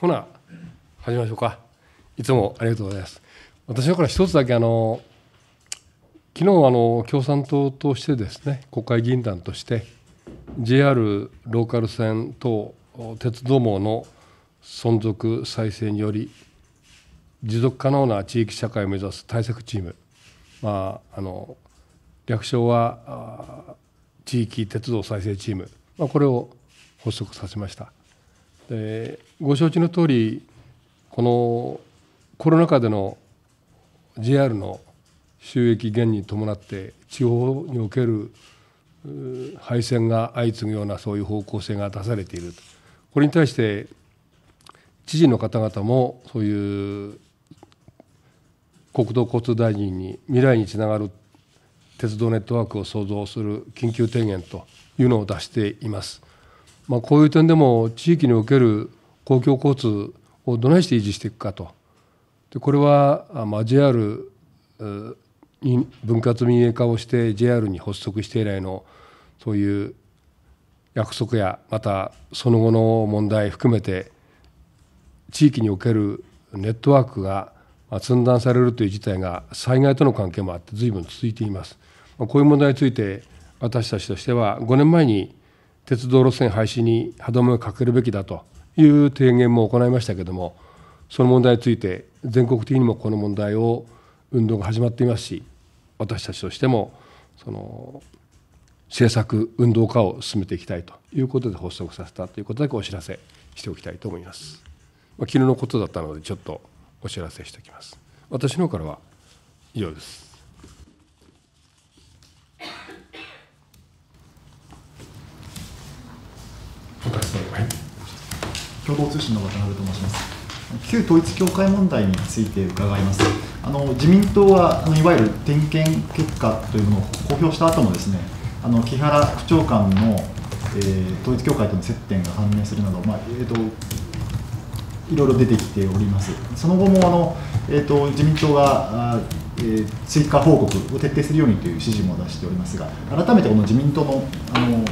ほな始めましょうかいつもありがとうございます私はから一つだけあの昨日あの共産党としてですね国会議員団として JR ローカル線等鉄道網の存続再生により持続可能な地域社会を目指す対策チーム、まあ、あの略称は地域鉄道再生チーム、まあ、これを発足させました。でご承知の通りこのコロナ禍での JR の収益減に伴って地方における廃線が相次ぐようなそういう方向性が出されているこれに対して知事の方々もそういう国土交通大臣に未来につながる鉄道ネットワークを創造する緊急提言というのを出しています。まあ、こういう点でも地域における公共交通をどないして維持していくかとでこれは、まあ、JR に分割民営化をして JR に発足して以来のそういう約束やまたその後の問題含めて地域におけるネットワークが寸断されるという事態が災害との関係もあって随分続いています。こういう問題について私たちとしては5年前に鉄道路線廃止に歯止めをかけるべきだという提言も行いましたけどもその問題について全国的にもこの問題を運動が始まっていますし私たちとしてもその政策運動化を進めていきたいということで発足させたということだけお知らせしておきたいと思います、まあ、昨日のことだったのでちょっとお知らせしておきます私の方からは以上です共同通信の渡辺と申します旧統一教会問題について伺いますあの自民党はあのいわゆる点検結果というものを公表した後もですねあの木原区長官の、えー、統一教会との接点が判明するなど、まあえーと、いろいろ出てきております。その後もあの、えーと、と自民党がえ追加報告を徹底するようにという指示も出しておりますが、改めてこの自民党のあの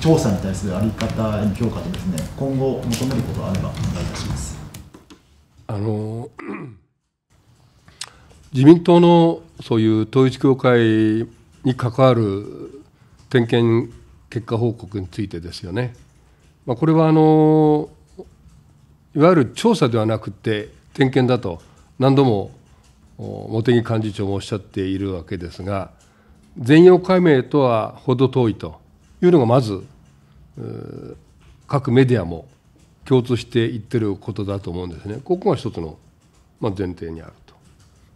調査に対する在り方への評価とです、ね、今後、求めることがあればお願いいたしますあの 自民党のそういう統一教会に関わる点検結果報告についてですよね、まあ、これはあのいわゆる調査ではなくて、点検だと、何度も茂木幹事長もおっしゃっているわけですが全容解明とは程遠いというのがまず各メディアも共通して言ってることだと思うんですね。ここが一つの前提にあると。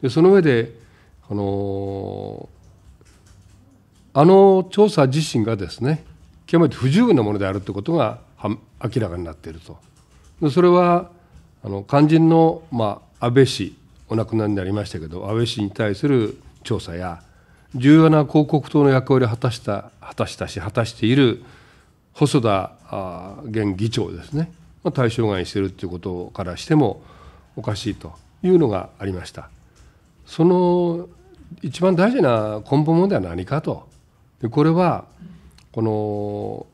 でその上であのあの調査自身がですね極めて不十分なものであるということが明らかになっていると。それはあの肝心の、まあ、安倍氏お亡くなりになりましたけど安倍氏に対する調査や重要な広告塔の役割を果たした果たしたし果たしている細田現議長ですね、まあ、対象外にしているということからしてもおかしいというのがありました。その一番大事な根本問題は何かとでこれはこの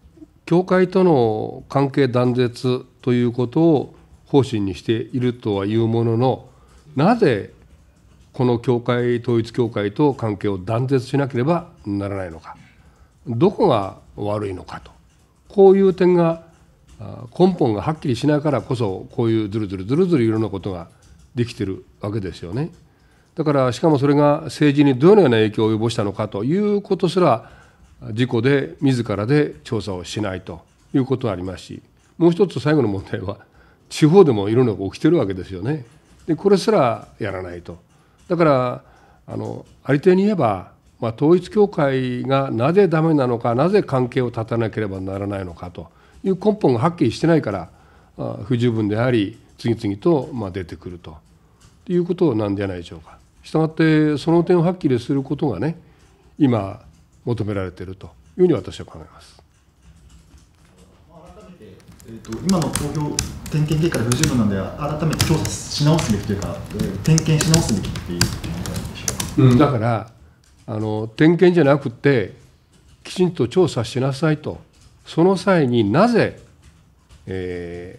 教会との関係断絶ということを方針にしているとはいうもののなぜこの教会統一教会と関係を断絶しなければならないのかどこが悪いのかとこういう点が根本がはっきりしないからこそこういうずるずるずるずるいろんなことができてるわけですよね。だからしかもそれが政治にどのような影響を及ぼしたのかということすら事故で自らで調査をしないということはありますしもう一つ最後の問題は地方でもいろんなことが起きてるわけですよね。でこれすらやらないとだからあのありてに言えば、まあ、統一教会がなぜダメなのかなぜ関係を断たなければならないのかという根本がはっきりしてないからあ不十分であり次々とまあ出てくるということなんじゃないでしょうか。したがってその点をはっきりすることがね今求められているというふうに私は考えます。えーと、今の投票点検結果が不十分なので、改めて調査し直すべきというか、えー、点検し直すべきっていううん、だからあの、点検じゃなくて、きちんと調査しなさいと、その際になぜ、え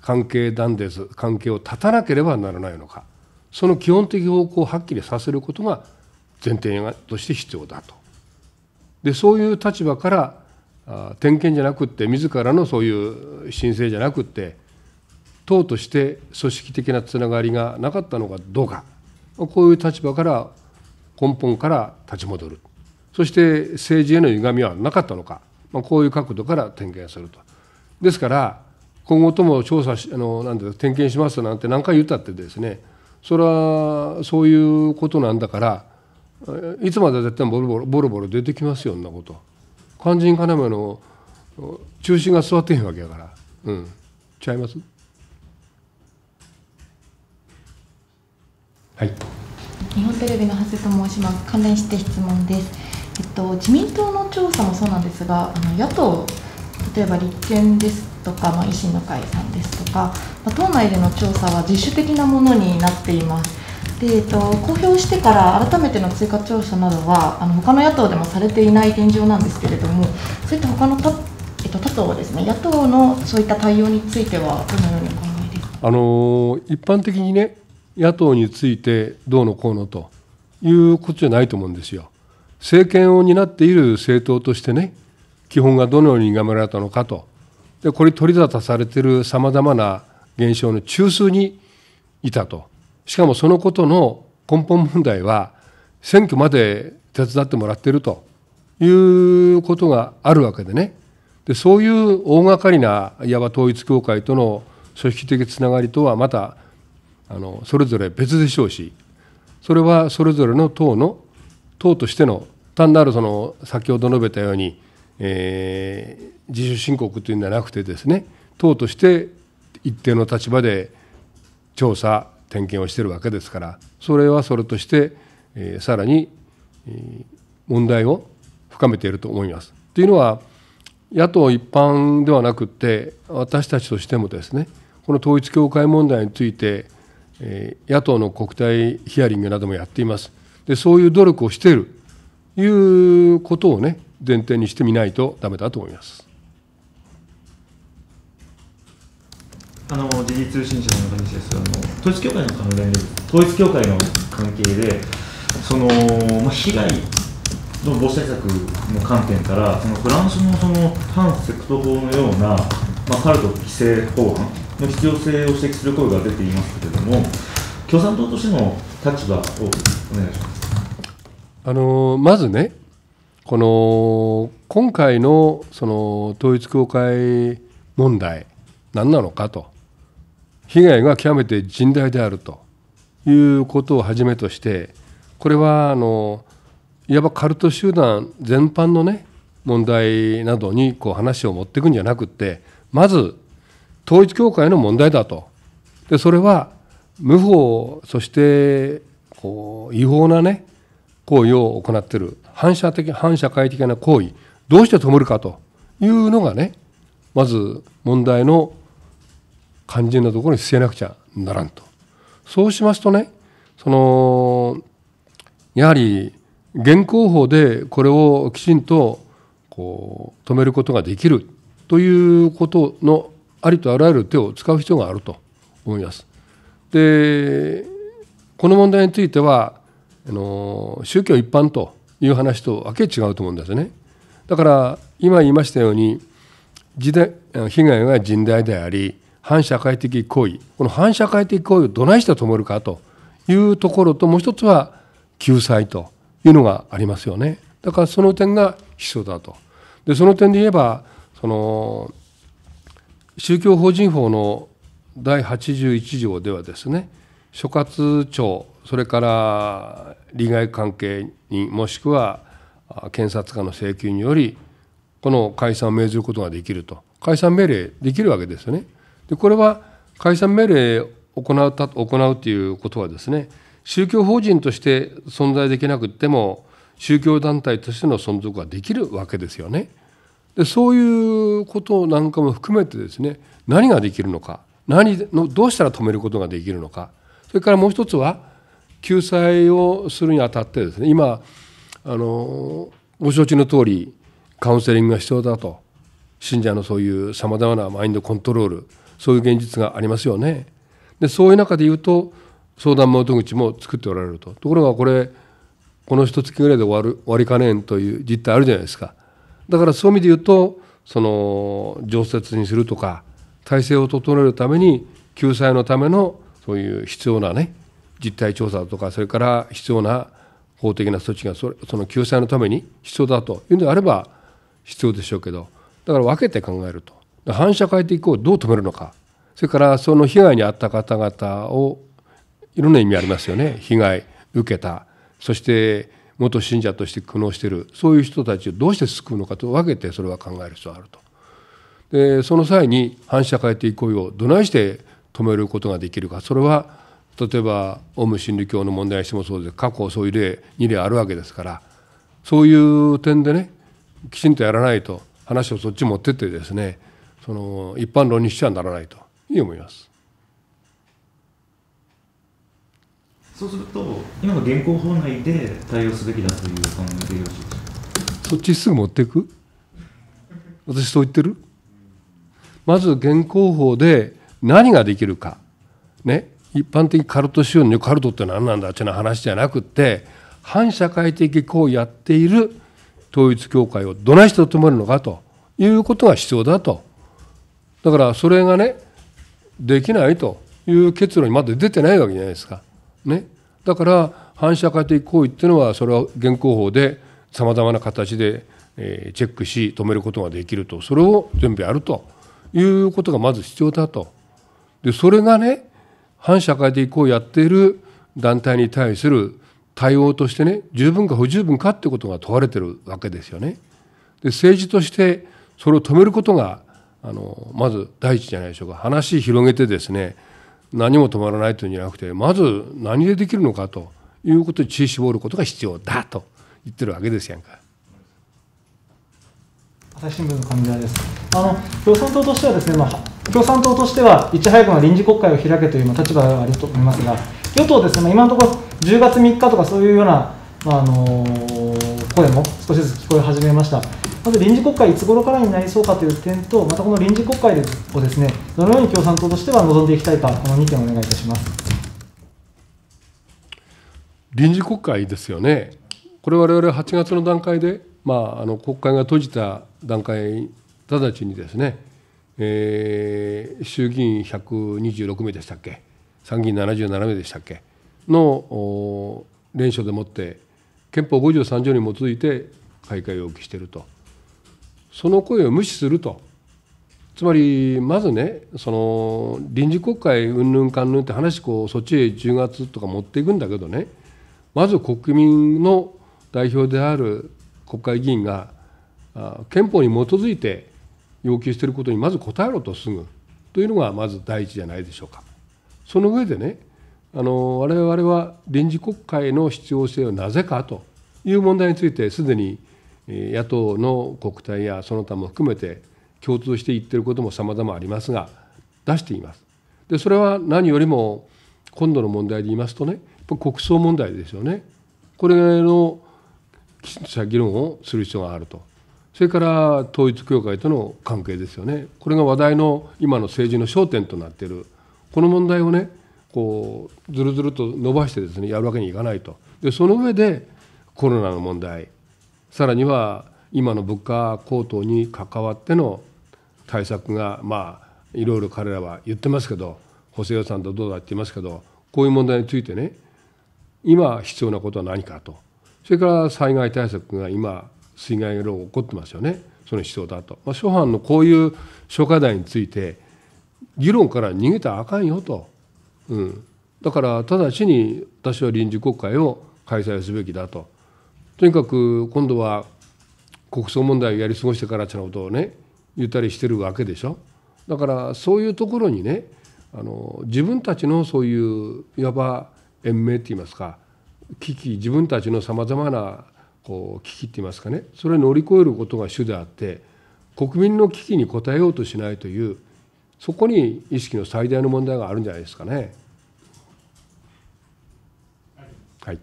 ー、関係断絶、関係を断たなければならないのか、その基本的方向をはっきりさせることが前提として必要だと。でそういう立場から点検じゃなくって自らのそういう申請じゃなくって党として組織的なつながりがなかったのかどうかこういう立場から根本から立ち戻るそして政治への歪みはなかったのか、まあ、こういう角度から点検すると。ですから今後とも調査しあのなんて点検しますなんて何回言ったってですねそれはそういうことなんだからいつまでだってもボロボロボロボロ出てきますようんなこと。肝心要の中心が座ってへんわけやから、うん、ちゃいますはい。日本テレビの長谷と申します。関連して質問です。えっと自民党の調査もそうなんですが、あの野党例えば立憲ですとか、まあ、維新の会さんですとか、まあ、党内での調査は自主的なものになっています。でえっと、公表してから改めての追加調査などはあの他の野党でもされていない現状なんですけれどもそういった他の他,、えっと、他党ですね野党のそういった対応についてはどのようにお考えですかあの一般的にね野党についてどうのこうのということじゃないと思うんですよ。政権を担っている政党としてね基本がどのように頑められたのかとでこれ取り沙汰されているさまざまな現象の中枢にいたと。しかもそのことの根本問題は選挙まで手伝ってもらっているということがあるわけでねでそういう大掛かりないわば統一教会との組織的つながりとはまたあのそれぞれ別でしょうしそれはそれぞれの党の党としての単なるその先ほど述べたように、えー、自主申告というんじゃなくてですね党として一定の立場で調査点検をしてるわけですからそれはそれとして、えさらに、え問題を深めていると思います。というのは野党一般ではなくて私たちとしてもですねこの統一教会問題について、え野党の国対ヒアリングなどもやっています。でそういう努力をしているいうことをね前提にしてみないとダメだと思います。あの時事通信社の中西ですあの統一教会の関連で統一教会の関係でその、まあ、被害の防止対策の観点からそのフランスのその反セクト法のような、まあ、カルト規制法案の必要性を指摘する声が出ていますけれども共産党としての立場をお願いしますあのまずねこの今回のその統一教会問題何なのかと被害が極めて甚大であるということをはじめとしてこれはあのいわばカルト集団全般のね問題などにこう話を持っていくんじゃなくてまず統一教会の問題だとでそれは無法そしてこう違法なね行為を行っている反社的反社会的な行為どうして止めるかというのがねまず問題の肝心なところに据えなくちゃならんとそうしますとねそのやはり現行法でこれをきちんとこう止めることができるということのありとあらゆる手を使う必要があると思います。でこの問題についてはあの宗教一般という話とわけ違うと思うんですね。だから今言いましたように時代被害が甚大であり反社会的行為この反社会的行為をどないして止めるかというところともう一つは救済というのがありますよねだからその点が必要だとでその点で言えばその宗教法人法の第81条ではですね所轄庁それから利害関係人もしくは検察官の請求によりこの解散を命ずることができると解散命令できるわけですよね。でこれは解散命令を行うた行うということはですね宗教法人として存在できなくても宗教団体としての存続ができるわけですよね。でそういうことなんかも含めてですね何ができるのか何のどうしたら止めることができるのかそれからもう一つは救済をするにあたってですね今あのご承知の通りカウンセリングが必要だと信者のそういうさまざまなマインドコントロールそういう現実がありますよね。でそういう中で言うと相談窓口も作っておられるとところがこれこの一月ぐらいで終わる終わりかねんという実態あるじゃないですかだからそういう意味で言うとその常設にするとか体制を整えるために救済のためのそういう必要なね実態調査とかそれから必要な法的な措置がそれその救済のために必要だというのであれば必要でしょうけどだから分けて考えると反社会的行為をどう止めるのかそれからその被害に遭った方々をいろんな意味ありますよね被害受けたそして元信者として苦悩しているそういう人たちをどうして救うのかと分けてそれは考える必要があるとでその際に反社会的行為をどないして止めることができるかそれは例えばオウム真理教の問題にしてもそうです過去そういう例2例あるわけですからそういう点でねきちんとやらないと話をそっち持ってってですねその一般論にしちゃならないという思います。そうすると今の現行法内で対応すべきだという考えでよろしいですかそっちすぐ持っていく私そう言ってるまず現行法で何ができるかね一般的カルト資本カルトって何なんだっていう話じゃなくて反社会的行為やっている統一教会をどないして止めるのかということが必要だとだからそれがねできないという結論にまだ出てないわけじゃないですか。ね、だから反社会的行為っていうのはそれは現行法でさまざまな形でチェックし止めることができるとそれを全部やるということがまず必要だと。でそれがね反社会的行為をやっている団体に対する対応としてね十分か不十分かってことが問われてるわけですよね。で政治としてそれを止めることがあのまず第一じゃないでしょうか話広げてですね何も止まらないというんじゃなくてまず何でできるのかということに知恵絞ることが必要だと言ってるわけですやんか。朝日新聞の上田ですあの共産党としてはですね、まあ、共産党としてはいち早くの臨時国会を開けという立場があると思いますが与党ですね、まあ、今のところ10月3日とかそういうような、まあ、あのー声も少しずつ聞こえ始めました。まず臨時国会いつ頃からになりそうかという点と、またこの臨時国会をですね、どのように共産党としては望んでいきたいか、この2点お願いいたします。臨時国会ですよね。これ我々れ8月の段階で、まあ、あの国会が閉じた段階直ちにですね、えー、衆議院126名でしたっけ参議院77名でしたっけの連署でもって憲法53条に基づいて開会を要求しているとその声を無視するとつまりまずねその臨時国会うんぬんかんぬんって話こうそっちへ10月とか持っていくんだけどねまず国民の代表である国会議員が憲法に基づいて要求していることにまず答えろとすぐというのがまず第一じゃないでしょうか。その上でねあの我々は臨時国会の必要性はなぜかという問題についてすでに野党の国対やその他も含めて共通して言ってることも様々ありますが出しています。でそれは何よりも今度の問題で言いますとね国葬問題ですよねこれのきちんとした議論をする必要があるとそれから統一教会との関係ですよねこれが話題の今の政治の焦点となっているこの問題をねこうずるずると伸ばしてですねやるわけにいかないとでその上でコロナの問題さらには今の物価高騰に関わっての対策がまあいろいろ彼らは言ってますけど補正予算とどうだって言いますけどこういう問題についてね今必要なことは何かとそれから災害対策が今水害が起こってますよねその必要だと、まあ、諸般のこういう諸課題について議論から逃げたらあかんよとうん、だから直ちに私は臨時国会を開催すべきだととにかく今度は国葬問題をやり過ごしてからちてなことをね言ったりしてるわけでしょだからそういうところにねあの自分たちのそういういわば延命って言いますか危機自分たちのさまざまなこう危機って言いますかねそれを乗り越えることが主であって国民の危機に応えようとしないというそこに意識の最大の問題があるんじゃないですかね。はい。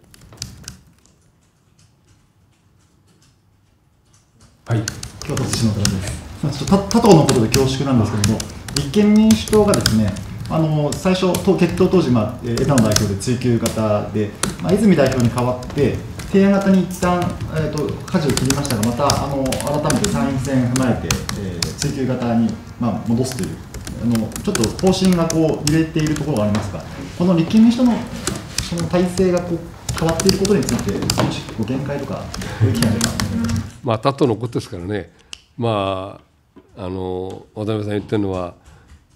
はい。京都市の方です。ちょっと他党のことで恐縮なんですけれども、立憲民主党がですね、あの最初、決闘当時、まあ、枝野代表で追及型で、まあ、泉代表に代わって、提案型に一旦、えーと、と舵を切りましたが、またあの改めて参院選踏まえて、えー、追及型に、まあ、戻すというあのちょっと方針がこう揺れているところがありますが、この立憲民主党のその体制がこう変わっていることについて、少しご見解とか、あまあ、たとのことですからね、まあ、あの渡辺さん言ってるのは、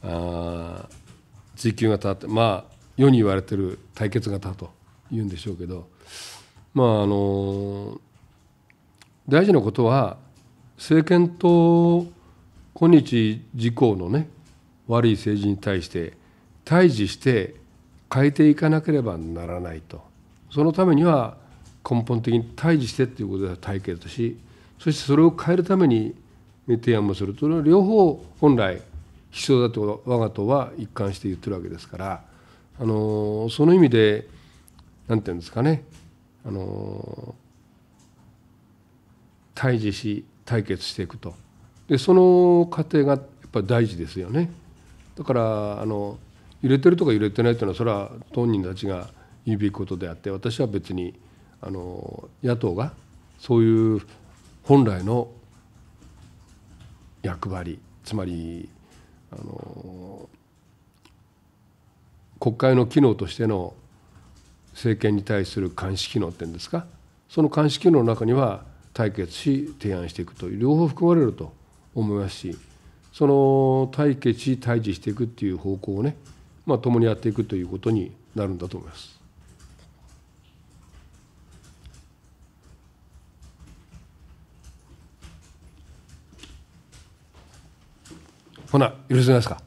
あ追及がたって、まあ、世に言われてる対決型というんでしょうけど、まああの大事なことは、政権と今日自公のね悪い政治に対して対峙して変えていかなければならないとそのためには根本的に対峙してということが体系としそしてそれを変えるために提案もするうのは両方本来必要だと我が党は一貫して言ってるわけですからあのその意味で何て言うんですかねあの対峙し対決していくとでその過程がやっぱり大事ですよね。だからあの揺れてるとか揺れてないというのはそれは当人たちが言うべきことであって私は別にあの野党がそういう本来の役割つまりあの国会の機能としての政権に対する監視機能っていうんですかその監視機能の中には対決し提案していくという両方含まれると思いますし。その対決し対峙していくっていう方向をね、まあ、共にやっていくということになるんだと思います。ほな、許せないですか。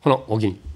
ほな、おきに。